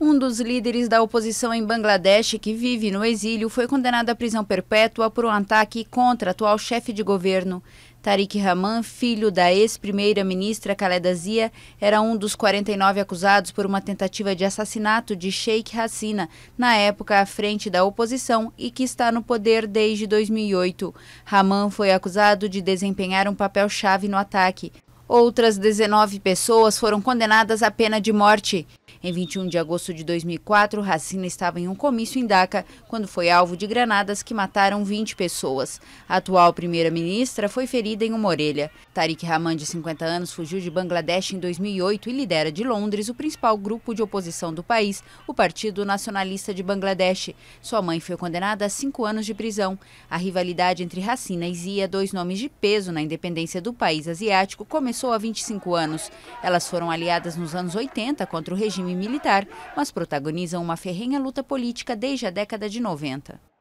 Um dos líderes da oposição em Bangladesh, que vive no exílio, foi condenado à prisão perpétua por um ataque contra o atual chefe de governo. Tariq Rahman, filho da ex-primeira-ministra Khaleda Zia, era um dos 49 acusados por uma tentativa de assassinato de Sheikh Hasina, na época à frente da oposição e que está no poder desde 2008. Rahman foi acusado de desempenhar um papel-chave no ataque. Outras 19 pessoas foram condenadas à pena de morte. Em 21 de agosto de 2004, Racina estava em um comício em Dhaka quando foi alvo de granadas que mataram 20 pessoas. A atual primeira-ministra foi ferida em uma orelha. Tariq Rahman, de 50 anos, fugiu de Bangladesh em 2008 e lidera de Londres o principal grupo de oposição do país, o Partido Nacionalista de Bangladesh. Sua mãe foi condenada a cinco anos de prisão. A rivalidade entre Racina e Zia, dois nomes de peso na independência do país asiático, começou começou há 25 anos. Elas foram aliadas nos anos 80 contra o regime militar, mas protagonizam uma ferrenha luta política desde a década de 90.